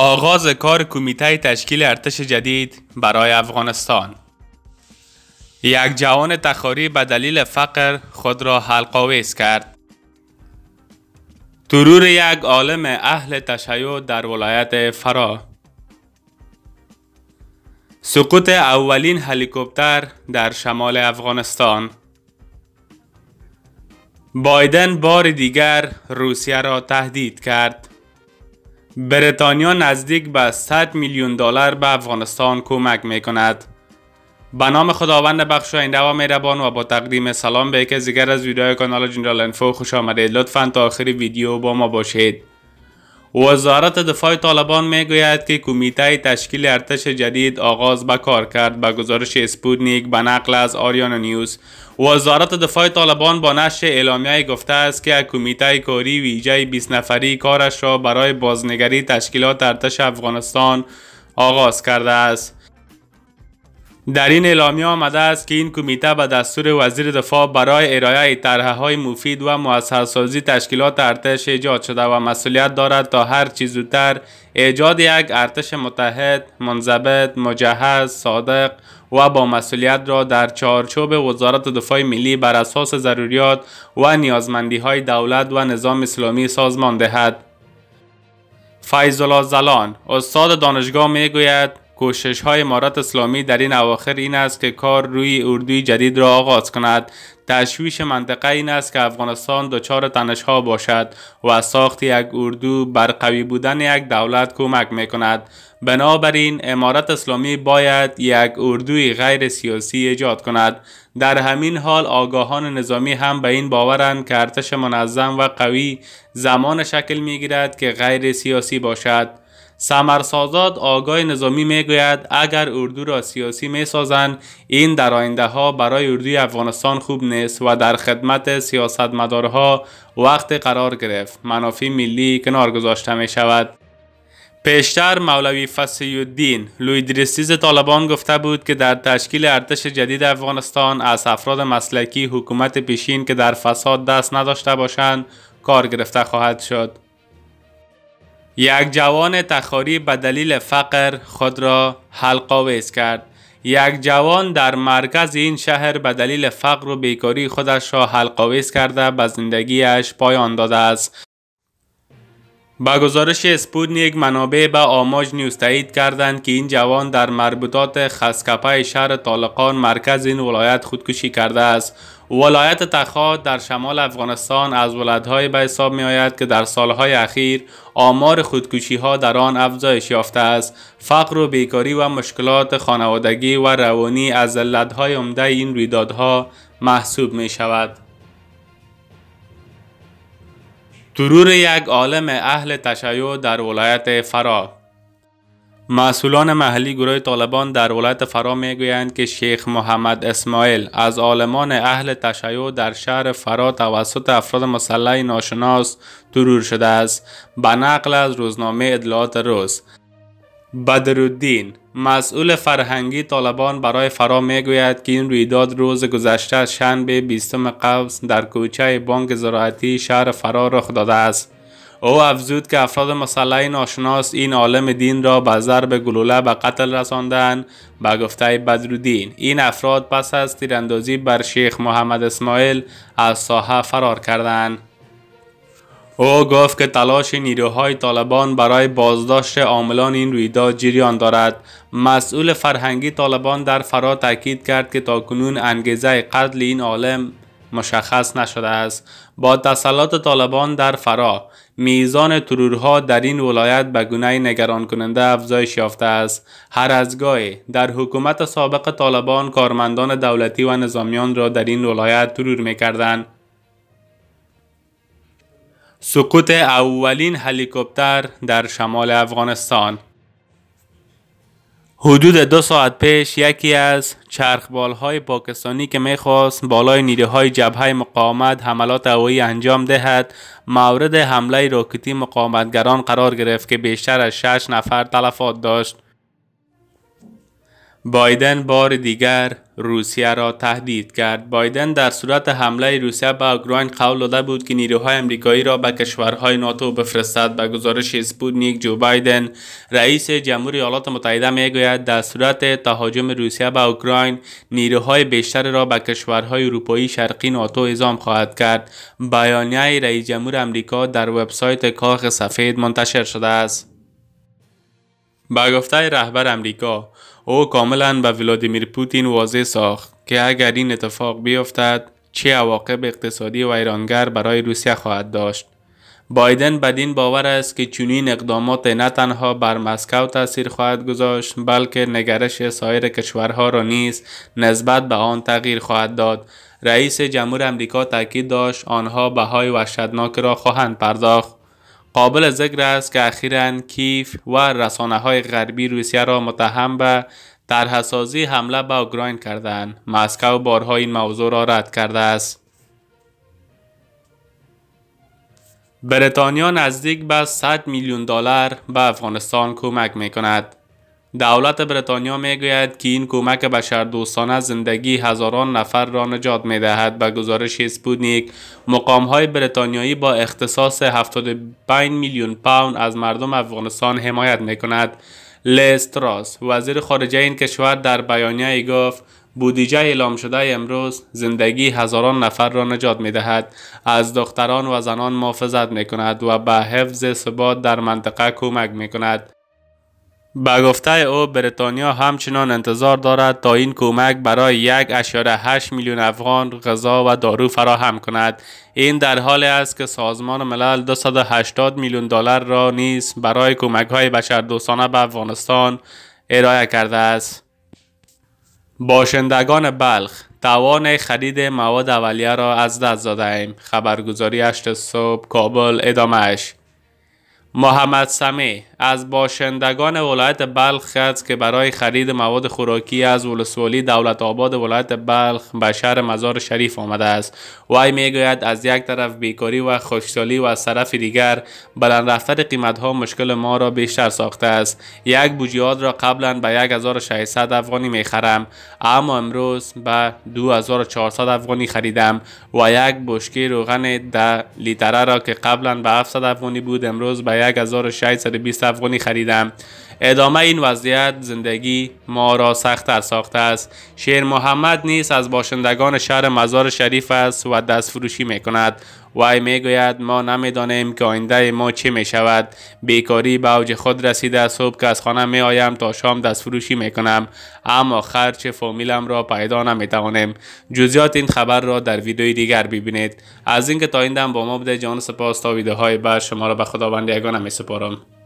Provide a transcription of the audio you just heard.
آغاز کار کمیته تشکیل ارتش جدید برای افغانستان یک جوان تخاری به دلیل فقر خود را حلقاویز کرد ترور یک عالم اهل تشیع در ولایت فرا سقوط اولین هلیکوپتر در شمال افغانستان بایدن بار دیگر روسیه را تهدید کرد بریتانیا نزدیک به 100 میلیون دلار به افغانستان کمک می کند. به نام خداوند بخشاینده می مهربان و با تقدیم سلام به یک دیگر از ویدیوهای کانال جنرال انفو خوش آمدید لطفا تا آخر ویدیو با ما باشید وزارت دفاع طالبان میگوید که کمیته تشکیل ارتش جدید آغاز به کار کرد به گزارش اسپوتنیک به نقل از آریانا نیوز وزارت دفاع طالبان با نشر اعلامیه گفته است که کمیته کاری ویژه 20 نفری کارش را برای بازنگری تشکیلات ارتش افغانستان آغاز کرده است در این اعلامیه آمده است که این کمیته به دستور وزیر دفاع برای ارائه طرحه های مفید و سازی تشکیلات ارتش ایجاد شده و مسئولیت دارد تا هر چیز زودتر ایجاد یک ارتش متحد، منضبط، مجهز، صادق و با مسئولیت را در چارچوب وزارت دفاع ملی بر اساس ضروریات و نیازمندی های دولت و نظام اسلامی سازمان دهد. فیض الله زلان استاد دانشگاه میگوید کوشش های امارات اسلامی در این اواخر این است که کار روی اردوی جدید را آغاز کند تشویش منطقه این است که افغانستان دچار ها باشد و ساخت یک اردو بر قوی بودن یک دولت کمک می کند بنابراین امارت اسلامی باید یک اردوی غیر سیاسی ایجاد کند در همین حال آگاهان نظامی هم به این باورند که ارتش منظم و قوی زمان شکل می گیرد که غیر سیاسی باشد سمرسازاد آگاه نظامی میگوید اگر اردو را سیاسی میسازند این در آینده ها برای اردوی افغانستان خوب نیست و در خدمت سیاستمدارها وقت قرار گرفت منافع ملی کنار گذاشته می شود پیشتر مولوی فسی الدین درستیز طالبان گفته بود که در تشکیل ارتش جدید افغانستان از افراد مسلکی حکومت پیشین که در فساد دست نداشته باشند کار گرفته خواهد شد یک جوان تخاری به دلیل فقر خود را حلقاویز کرد یک جوان در مرکز این شهر به دلیل فقر و بیکاری خودش را حلقاویز کرده به زندگیش پایان داده است با گزارش یک منابع به آماج نیوز تایید کردند که این جوان در مربوطات خسکپه شهر طالقان مرکز این ولایت خودکشی کرده است ولایت تخار در شمال افغانستان از ولایت‌های به حساب می‌آید که در سالهای اخیر آمار ها در آن افزایش یافته است. فقر و بیکاری و مشکلات خانوادگی و روانی از علت‌های عمده این رویدادها محسوب می‌شود. ترور یک عالم اهل تشیع در ولایت فرا مسئولان محلی گروه طالبان در ولایت فرا میگویند که شیخ محمد اسماعیل از عالمان اهل تشیع در شهر فرا توسط افراد مسلح ناشناس درور شده است به نقل از روزنامه اطلاعات روز بدرالدین مسئول فرهنگی طالبان برای فرا میگوید که این رویداد روز گذشته شنبه 20 قبض در کوچه بانک زراعتی شهر فرا رخ داده است او افزود که افراد مسلح ناشناس این عالم دین را به ضرب گلوله به قتل رساندن به گفته بدرودین این افراد پس از تیراندازی بر شیخ محمد اسماعیل از ساحه فرار کردند او گفت که تلاش نیروهای طالبان برای بازداشت عاملان این رویداد جریان دارد مسئول فرهنگی طالبان در فرا تاکید کرد که تاکنون انگیزه قتل این عالم مشخص نشده است با تسلط طالبان در فرا میزان ترورها در این ولایت به گونه نگران کننده افزایش یافته است هر از گاهی در حکومت سابق طالبان کارمندان دولتی و نظامیان را در این ولایت ترور میکردند سقوط اولین هلیکوپتر در شمال افغانستان حدود دو ساعت پیش یکی از چرخبالهای پاکستانی که میخواست بالای نیروهای جبهه مقاومت حملات هوایی انجام دهد مورد حمله راکتی مقاومتگران قرار گرفت که بیشتر از شش نفر تلفات داشت بایدن بار دیگر روسیه را تهدید کرد بایدن در صورت حمله روسیه به اوکراین قول داده بود که نیروهای امریکایی را به کشورهای ناتو بفرستد به گزارش اسپوتنیک جو بایدن رئیس جمهور ایالات متحده میگوید در صورت تهاجم روسیه به اوکراین نیروهای بیشتر را به کشورهای اروپایی شرقی ناتو اعزام خواهد کرد بیانیه رئیس جمهور امریکا در وبسایت کاخ سفید منتشر شده است با گفته رهبر امریکا او کاملا به ولادیمیر پوتین واضح ساخت که اگر این اتفاق بیفتد چه عواقب اقتصادی و ایرانگر برای روسیه خواهد داشت بایدن بدین باور است که چنین اقدامات نه تنها بر مسکو تاثیر خواهد گذاشت بلکه نگرش سایر کشورها را نیز نسبت به آن تغییر خواهد داد رئیس جمهور امریکا تاکید داشت آنها بهای وحشتناک را خواهند پرداخت قابل ذکر است که اخیرا کیف و رسانه های غربی روسیه را متهم به حسازی حمله به اوکراین کردند مسکو بارها این موضوع را رد کرده است بریتانیا نزدیک به 100 میلیون دلار به افغانستان کمک می کند. دولت بریتانیا میگوید که این کمک بشردوستانه زندگی هزاران نفر را نجات می دهد به گزارش سپوتنیک مقام های بریتانیایی با اختصاص 75 میلیون پوند از مردم افغانستان حمایت می کند لستراس وزیر خارجه این کشور در بیانیه گفت بودجه اعلام شده امروز زندگی هزاران نفر را نجات می دهد از دختران و زنان محافظت می کند و به حفظ ثبات در منطقه کمک می کند به گفته او بریتانیا همچنان انتظار دارد تا این کمک برای یک اشاره میلیون افغان غذا و دارو فراهم کند این در حالی است که سازمان ملل 280 میلیون دلار را نیز برای کمک های بشردوستانه به افغانستان ارائه کرده است باشندگان بلخ توان خرید مواد اولیه را از دست داده ایم خبرگزاری 8 صبح کابل ادامهش محمد سمی از باشندگان ولایت بلخ است که برای خرید مواد خوراکی از ولسوالی دولت آباد ولایت بلخ به شهر مزار شریف آمده است وی میگوید از یک طرف بیکاری و خوشحالی و از طرف دیگر بلند رفتن ها مشکل ما را بیشتر ساخته است یک بوجیاد را قبلا به 1600 افغانی میخرم اما امروز به 2400 افغانی خریدم و یک بشکی روغن ده لیتره را که قبلا به 700 افغانی بود امروز به 1620 افغانی خریدم ادامه این وضعیت زندگی ما را سخت تر ساخته است شیر محمد نیست از باشندگان شهر مزار شریف است و دست فروشی می کند وی می گوید ما دانیم که آینده ما چه می شود بیکاری به اوج خود رسیده صبح که از خانه می آیم تا شام دست فروشی می کنم اما خرچ فامیلم را پیدا نمی توانیم جزیات این خبر را در ویدیوی دیگر ببینید از اینکه تا این دم با ما بوده جان سپاس تا ویدیوهای بعد شما را به خداوند یگانه سپارم